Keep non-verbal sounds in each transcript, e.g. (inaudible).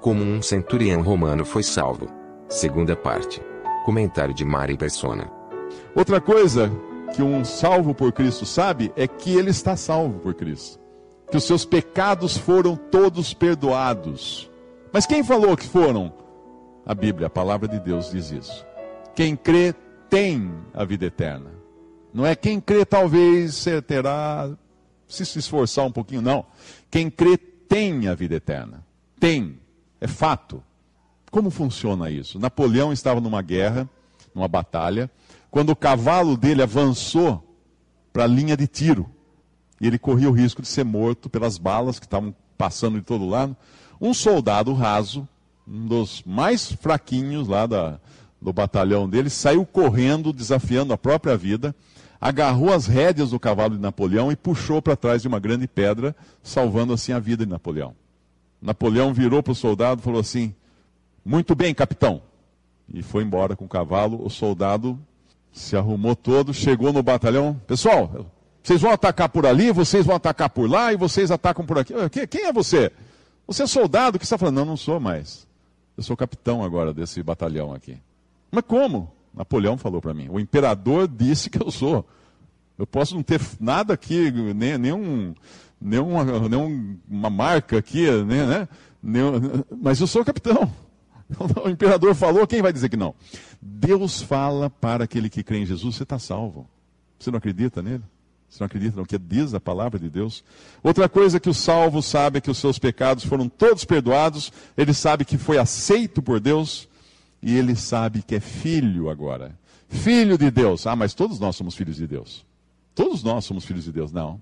Como um centurião romano foi salvo. Segunda parte. Comentário de Mari Persona. Outra coisa que um salvo por Cristo sabe é que ele está salvo por Cristo. Que os seus pecados foram todos perdoados. Mas quem falou que foram? A Bíblia, a palavra de Deus diz isso. Quem crê tem a vida eterna. Não é quem crê talvez terá se se esforçar um pouquinho, não. Quem crê tem a vida eterna. Tem. É fato. Como funciona isso? Napoleão estava numa guerra, numa batalha, quando o cavalo dele avançou para a linha de tiro. E ele corria o risco de ser morto pelas balas que estavam passando de todo lado. Um soldado raso, um dos mais fraquinhos lá da, do batalhão dele, saiu correndo, desafiando a própria vida, agarrou as rédeas do cavalo de Napoleão e puxou para trás de uma grande pedra, salvando assim a vida de Napoleão. Napoleão virou para o soldado e falou assim: Muito bem, capitão. E foi embora com o cavalo. O soldado se arrumou todo, chegou no batalhão. Pessoal, vocês vão atacar por ali, vocês vão atacar por lá e vocês atacam por aqui. Quem é você? Você é soldado? que você está falando? Não, não sou mais. Eu sou capitão agora desse batalhão aqui. Mas como? Napoleão falou para mim. O imperador disse que eu sou. Eu posso não ter nada aqui, nem, nenhum nenhuma, nenhuma marca aqui, né, né? Nenhum, mas eu sou o capitão. (laughs) O imperador falou, quem vai dizer que não? Deus fala para aquele que crê em Jesus, você está salvo. Você não acredita nele? Você não acredita no que diz a palavra de Deus? Outra coisa que o salvo sabe é que os seus pecados foram todos perdoados, ele sabe que foi aceito por Deus e ele sabe que é filho agora. Filho de Deus. Ah, mas todos nós somos filhos de Deus. Todos nós somos filhos de Deus. Não.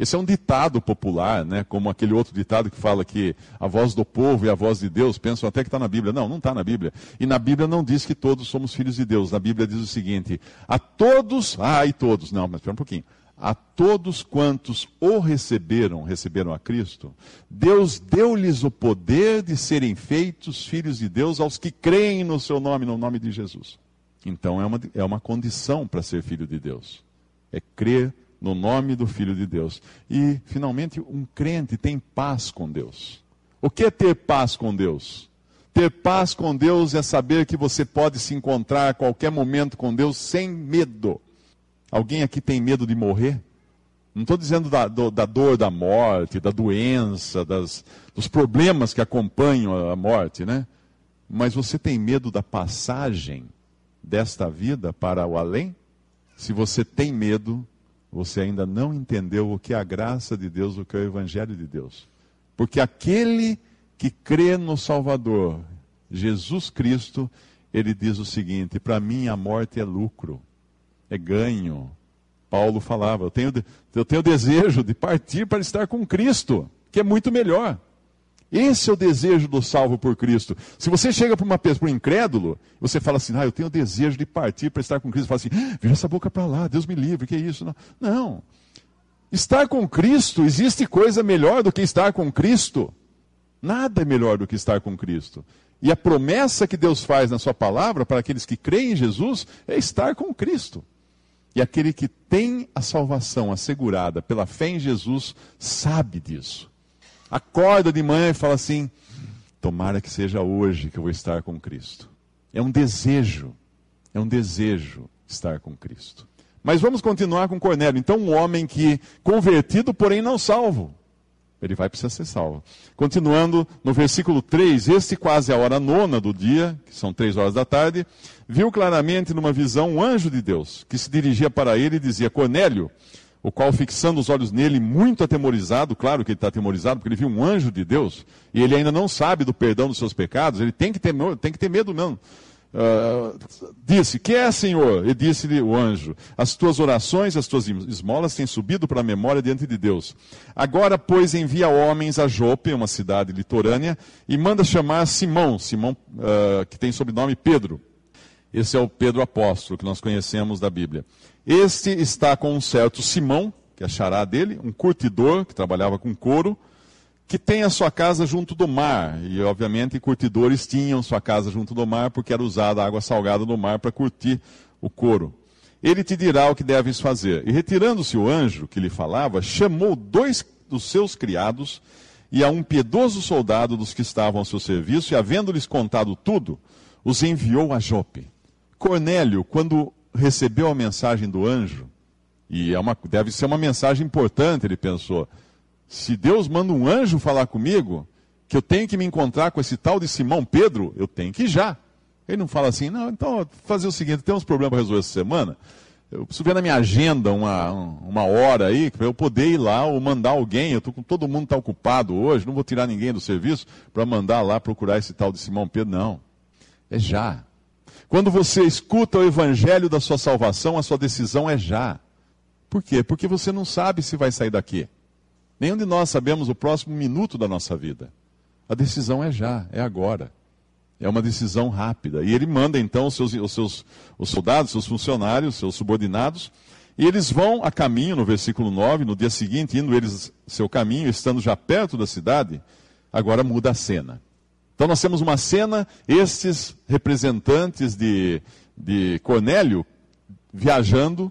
Esse é um ditado popular, né? como aquele outro ditado que fala que a voz do povo e a voz de Deus pensam até que está na Bíblia. Não, não está na Bíblia. E na Bíblia não diz que todos somos filhos de Deus. Na Bíblia diz o seguinte: a todos, ah, e todos, não, mas espera um pouquinho. A todos quantos o receberam, receberam a Cristo, Deus deu-lhes o poder de serem feitos filhos de Deus aos que creem no seu nome, no nome de Jesus. Então é uma, é uma condição para ser filho de Deus. É crer no nome do Filho de Deus. E, finalmente, um crente tem paz com Deus. O que é ter paz com Deus? Ter paz com Deus é saber que você pode se encontrar a qualquer momento com Deus sem medo. Alguém aqui tem medo de morrer? Não estou dizendo da, do, da, dor da morte, da doença, das, dos problemas que acompanham a morte, né? Mas você tem medo da passagem desta vida para o além? Se você tem medo, você ainda não entendeu o que é a graça de Deus, o que é o Evangelho de Deus. Porque aquele que crê no Salvador, Jesus Cristo, ele diz o seguinte: para mim a morte é lucro, é ganho. Paulo falava: eu tenho, eu tenho desejo de partir para estar com Cristo, que é muito melhor. Esse é o desejo do salvo por Cristo. Se você chega para uma pessoa, um incrédulo, você fala assim: Ah, eu tenho desejo de partir para estar com Cristo. Você fala assim: Vira essa boca para lá, Deus me livre, que é isso? Não. não. Estar com Cristo, existe coisa melhor do que estar com Cristo? Nada é melhor do que estar com Cristo. E a promessa que Deus faz na Sua palavra para aqueles que creem em Jesus é estar com Cristo. E aquele que tem a salvação assegurada pela fé em Jesus sabe disso acorda de manhã e fala assim: tomara que seja hoje que eu vou estar com Cristo. É um desejo, é um desejo estar com Cristo. Mas vamos continuar com Cornélio. Então, um homem que convertido, porém não salvo. Ele vai precisar ser salvo. Continuando no versículo 3, este quase a hora nona do dia, que são três horas da tarde, viu claramente numa visão um anjo de Deus que se dirigia para ele e dizia: Cornélio, o qual, fixando os olhos nele, muito atemorizado, claro que ele está atemorizado, porque ele viu um anjo de Deus, e ele ainda não sabe do perdão dos seus pecados, ele tem que ter, tem que ter medo, não. Uh, disse: Que é, Senhor? E disse-lhe o anjo: As tuas orações, as tuas esmolas têm subido para a memória diante de Deus. Agora, pois, envia homens a Jope, uma cidade litorânea, e manda chamar Simão, Simão uh, que tem sobrenome Pedro esse é o Pedro apóstolo que nós conhecemos da Bíblia. Este está com um certo Simão, que é chará dele, um curtidor que trabalhava com couro, que tem a sua casa junto do mar. E, obviamente, curtidores tinham sua casa junto do mar, porque era usada a água salgada do mar para curtir o couro. Ele te dirá o que deves fazer. E retirando-se o anjo que lhe falava, chamou dois dos seus criados e a um piedoso soldado dos que estavam ao seu serviço, e havendo-lhes contado tudo, os enviou a Jope. Cornélio, quando recebeu a mensagem do anjo, e é uma, deve ser uma mensagem importante, ele pensou: se Deus manda um anjo falar comigo, que eu tenho que me encontrar com esse tal de Simão Pedro, eu tenho que ir já. Ele não fala assim, não, então fazer o seguinte, tem uns problemas para resolver essa semana. Eu preciso ver na minha agenda uma, uma hora aí, para eu poder ir lá ou mandar alguém. Eu tô com todo mundo tá ocupado hoje, não vou tirar ninguém do serviço para mandar lá procurar esse tal de Simão Pedro, não. É já. Quando você escuta o evangelho da sua salvação, a sua decisão é já. Por quê? Porque você não sabe se vai sair daqui. Nenhum de nós sabemos o próximo minuto da nossa vida. A decisão é já, é agora. É uma decisão rápida. E ele manda então os seus, os seus os soldados, seus funcionários, seus subordinados, e eles vão a caminho, no versículo 9, no dia seguinte, indo eles seu caminho, estando já perto da cidade, agora muda a cena. Então nós temos uma cena, estes representantes de, de Cornélio viajando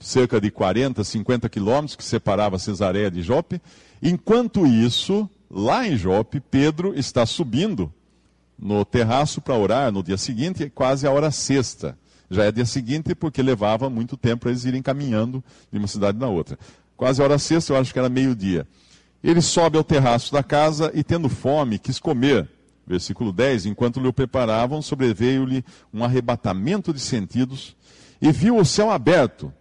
cerca de 40, 50 quilômetros que separava Cesareia de Jope. Enquanto isso, lá em Jope, Pedro está subindo no terraço para orar no dia seguinte, é quase a hora sexta. Já é dia seguinte porque levava muito tempo para eles irem caminhando de uma cidade na outra. Quase a hora sexta, eu acho que era meio-dia. Ele sobe ao terraço da casa e, tendo fome, quis comer. Versículo 10: Enquanto lhe o preparavam, sobreveio-lhe um arrebatamento de sentidos e viu o céu aberto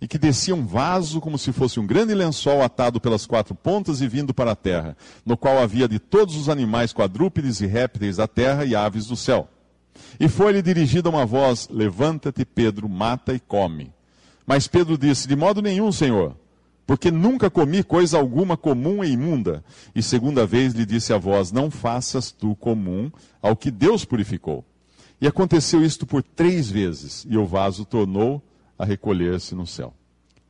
e que descia um vaso como se fosse um grande lençol atado pelas quatro pontas e vindo para a terra, no qual havia de todos os animais quadrúpedes e répteis da terra e aves do céu. E foi-lhe dirigida uma voz: Levanta-te, Pedro, mata e come. Mas Pedro disse: De modo nenhum, Senhor porque nunca comi coisa alguma comum e imunda. E segunda vez lhe disse a voz: Não faças tu comum ao que Deus purificou. E aconteceu isto por três vezes, e o vaso tornou a recolher-se no céu.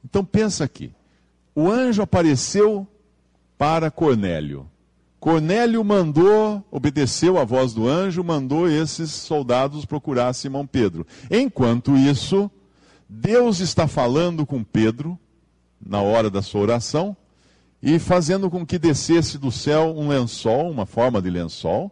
Então pensa aqui: o anjo apareceu para Cornélio. Cornélio mandou, obedeceu à voz do anjo, mandou esses soldados procurar Simão Pedro. Enquanto isso, Deus está falando com Pedro na hora da sua oração e fazendo com que descesse do céu um lençol, uma forma de lençol,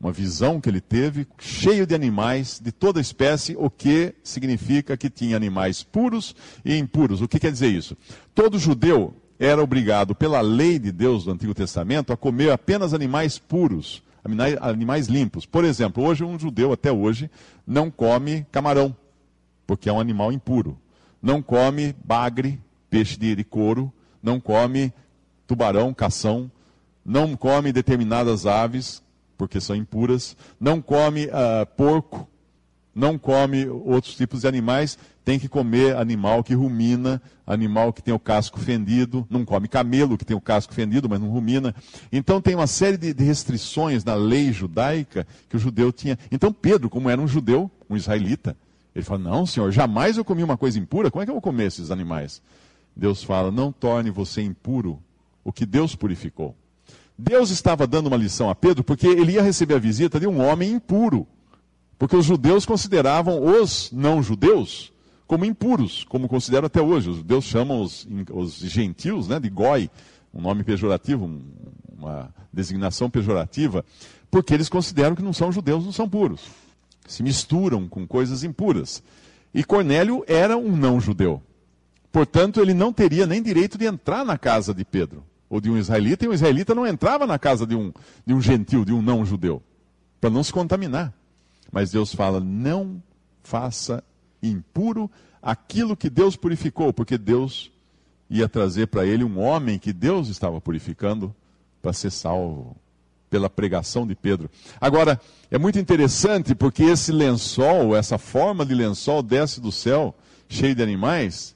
uma visão que ele teve, cheio de animais de toda espécie, o que significa que tinha animais puros e impuros. O que quer dizer isso? Todo judeu era obrigado, pela lei de Deus do Antigo Testamento, a comer apenas animais puros, animais limpos. Por exemplo, hoje um judeu, até hoje, não come camarão, porque é um animal impuro. Não come bagre, peixe de, de couro, não come tubarão, cação, não come determinadas aves, porque são impuras, não come uh, porco, não come outros tipos de animais, tem que comer animal que rumina, animal que tem o casco fendido, não come camelo que tem o casco fendido, mas não rumina. Então tem uma série de, de restrições na lei judaica que o judeu tinha. Então Pedro, como era um judeu, um israelita, ele fala: Não, senhor, jamais eu comi uma coisa impura, como é que eu vou comer esses animais? Deus fala: não torne você impuro o que Deus purificou. Deus estava dando uma lição a Pedro porque ele ia receber a visita de um homem impuro. Porque os judeus consideravam os não-judeus como impuros, como consideram até hoje. Os judeus chamam os, os gentios né, de goi, um nome pejorativo, uma designação pejorativa, porque eles consideram que não são judeus, não são puros. Se misturam com coisas impuras. E Cornélio era um não-judeu. Portanto, ele não teria nem direito de entrar na casa de Pedro ou de um israelita, e um israelita não entrava na casa de um, de um gentil, de um não-judeu, para não se contaminar. Mas Deus fala: não faça impuro aquilo que Deus purificou, porque Deus ia trazer para ele um homem que Deus estava purificando para ser salvo pela pregação de Pedro. Agora, é muito interessante porque esse lençol, essa forma de lençol desce do céu, cheio de animais,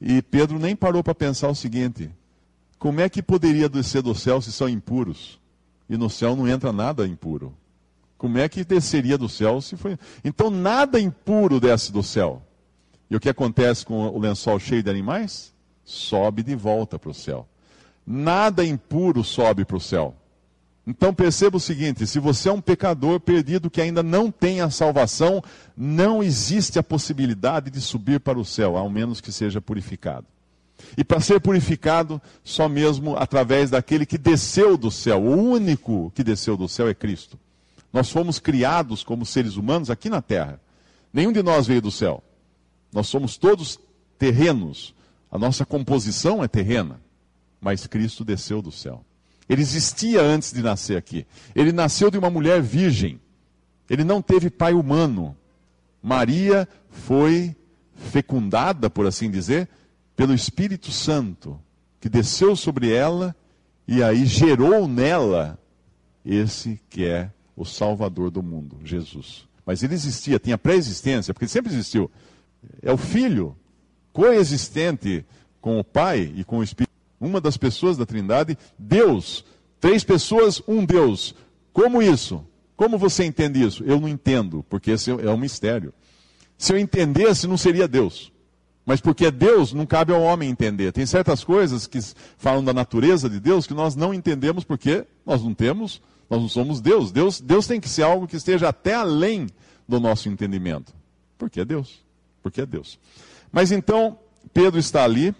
e Pedro nem parou para pensar o seguinte: como é que poderia descer do céu se são impuros? E no céu não entra nada impuro. Como é que desceria do céu se foi. Então nada impuro desce do céu. E o que acontece com o lençol cheio de animais? Sobe de volta para o céu. Nada impuro sobe para o céu. Então perceba o seguinte: se você é um pecador perdido que ainda não tem a salvação, não existe a possibilidade de subir para o céu, ao menos que seja purificado. E para ser purificado, só mesmo através daquele que desceu do céu. O único que desceu do céu é Cristo. Nós fomos criados como seres humanos aqui na terra. Nenhum de nós veio do céu. Nós somos todos terrenos. A nossa composição é terrena. Mas Cristo desceu do céu. Ele existia antes de nascer aqui. Ele nasceu de uma mulher virgem. Ele não teve pai humano. Maria foi fecundada, por assim dizer, pelo Espírito Santo, que desceu sobre ela e aí gerou nela esse que é o Salvador do mundo, Jesus. Mas ele existia, tinha pré-existência, porque ele sempre existiu. É o Filho, coexistente com o Pai e com o Espírito uma das pessoas da Trindade, Deus. Três pessoas, um Deus. Como isso? Como você entende isso? Eu não entendo, porque esse é um mistério. Se eu entendesse, não seria Deus. Mas porque é Deus, não cabe ao homem entender. Tem certas coisas que falam da natureza de Deus que nós não entendemos porque nós não temos, nós não somos Deus. Deus, Deus tem que ser algo que esteja até além do nosso entendimento. Porque é Deus. Porque é Deus. Mas então, Pedro está ali,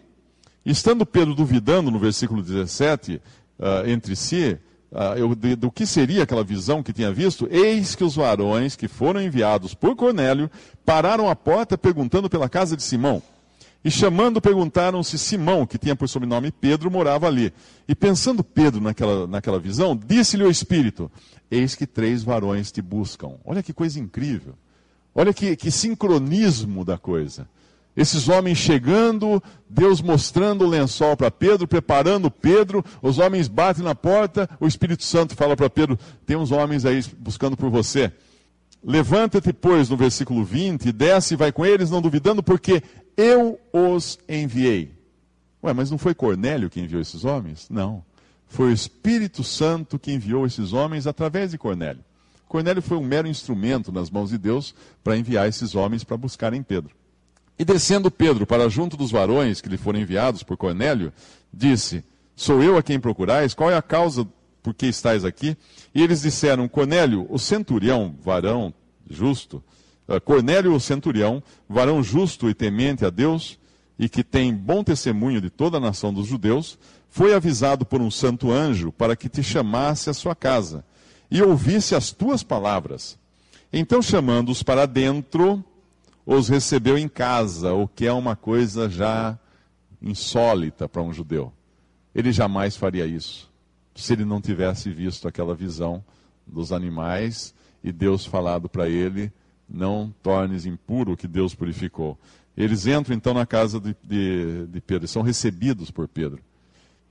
Estando Pedro duvidando no versículo 17, uh, ah, entre si, uh, eu, de, do que seria aquela visão que tinha visto, eis que os varões que foram enviados por Cornélio pararam à porta perguntando pela casa de Simão. E chamando, perguntaram se Simão, que tinha por sobrenome Pedro, morava ali. E pensando Pedro naquela, naquela visão, disse-lhe o Espírito: Eis que três varões te buscam. Olha que coisa incrível. Olha que, que sincronismo da coisa. Esses homens chegando, Deus mostrando o lençol para Pedro, preparando Pedro, os homens batem na porta, o Espírito Santo fala para Pedro: tem uns homens aí buscando por você. Levanta-te, pois, no versículo 20, desce e vai com eles, não duvidando, porque eu os enviei. Ué, mas não foi Cornélio que enviou esses homens? Não. Foi o Espírito Santo que enviou esses homens através de Cornélio. Cornélio foi um mero instrumento nas mãos de Deus para enviar esses homens para buscarem Pedro. E descendo Pedro para junto dos varões que lhe foram enviados por Cornélio, disse: Sou eu a quem procurais? Qual é a causa por que estais aqui? E eles disseram: Cornélio, o centurião, varão justo, eh, Cornélio, o centurião, varão justo e temente a Deus, e que tem bom testemunho de toda a nação dos judeus, foi avisado por um santo anjo para que te chamasse à sua casa e ouvisse as tuas palavras. Então, chamando-os para dentro, os recebeu em casa, o que é uma coisa já insólita para um judeu. Ele jamais faria isso se ele não tivesse visto aquela visão dos animais e Deus falado para ele: não tornes impuro o que Deus purificou. Eles entram então na casa de, de, de Pedro, são recebidos por Pedro.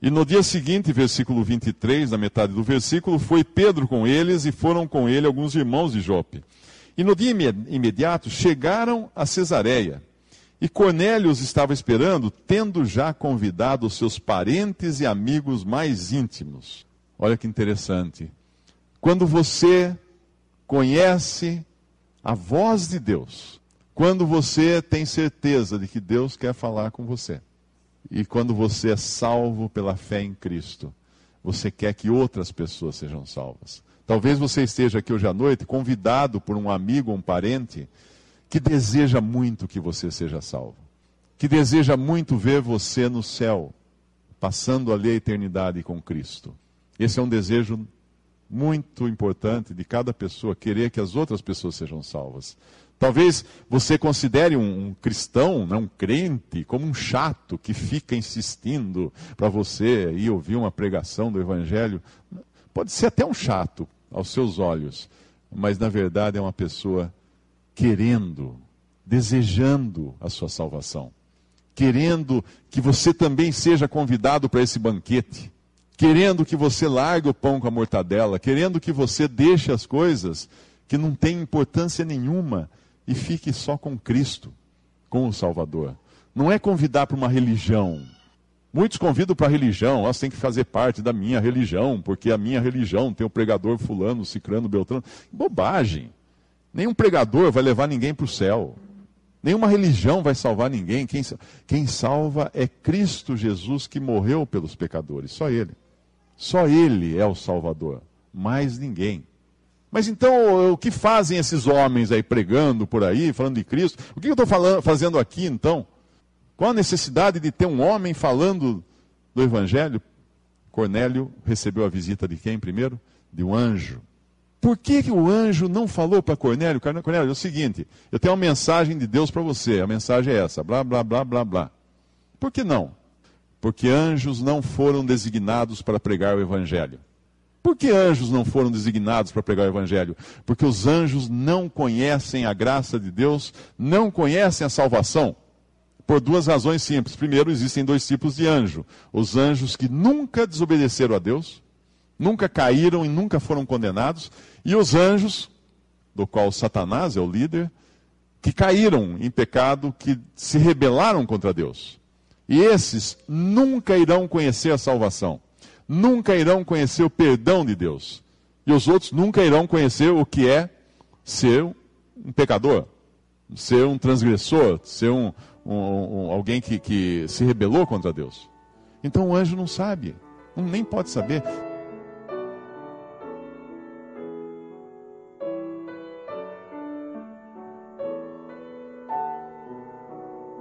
E no dia seguinte, versículo 23, na metade do versículo, foi Pedro com eles e foram com ele alguns irmãos de Jope. E no dia imediato chegaram a Cesareia. E Cornélio os estava esperando, tendo já convidado os seus parentes e amigos mais íntimos. Olha que interessante. Quando você conhece a voz de Deus, quando você tem certeza de que Deus quer falar com você, e quando você é salvo pela fé em Cristo, você quer que outras pessoas sejam salvas. Talvez você esteja aqui hoje à noite convidado por um amigo, um parente, que deseja muito que você seja salvo, que deseja muito ver você no céu, passando ali a eternidade com Cristo. Esse é um desejo muito importante de cada pessoa, querer que as outras pessoas sejam salvas. Talvez você considere um, um cristão, né, um crente, como um chato que fica insistindo para você ir ouvir uma pregação do Evangelho. Pode ser até um chato, aos seus olhos, mas na verdade é uma pessoa querendo, desejando a sua salvação, querendo que você também seja convidado para esse banquete, querendo que você largue o pão com a mortadela, querendo que você deixe as coisas que não têm importância nenhuma e fique só com Cristo, com o Salvador. Não é convidar para uma religião, Muitos convidam para a religião, nós tem que fazer parte da minha religião, porque a minha religião tem o pregador fulano, cicrano, beltrano. Bobagem. Nenhum pregador vai levar ninguém para o céu. Nenhuma religião vai salvar ninguém. Quem, quem salva é Cristo Jesus que morreu pelos pecadores. Só Ele. Só Ele é o Salvador. Mais ninguém. Mas então, o que fazem esses homens aí pregando por aí, falando de Cristo? O que eu estou fazendo aqui então? Qual a necessidade de ter um homem falando do Evangelho? Cornélio recebeu a visita de quem primeiro? De um anjo. Por que, que o anjo não falou para Cornélio? Cornélio, é o seguinte, eu tenho uma mensagem de Deus para você, a mensagem é essa, blá, blá, blá, blá, blá. Por que não? Porque anjos não foram designados para pregar o Evangelho. Por que anjos não foram designados para pregar o Evangelho? Porque os anjos não conhecem a graça de Deus, não conhecem a salvação. Por duas razões simples. Primeiro, existem dois tipos de anjo: os anjos que nunca desobedeceram a Deus, nunca caíram e nunca foram condenados, e os anjos, do qual Satanás é o líder, que caíram em pecado, que se rebelaram contra Deus. E esses nunca irão conhecer a salvação, nunca irão conhecer o perdão de Deus. E os outros nunca irão conhecer o que é ser um pecador, ser um transgressor, ser um, um, um, alguém que, que se rebelou contra Deus. Então o anjo não sabe, nem pode saber.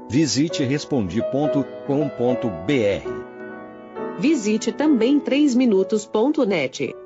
Visite respondi.com.br. Visite também 3minutos.net.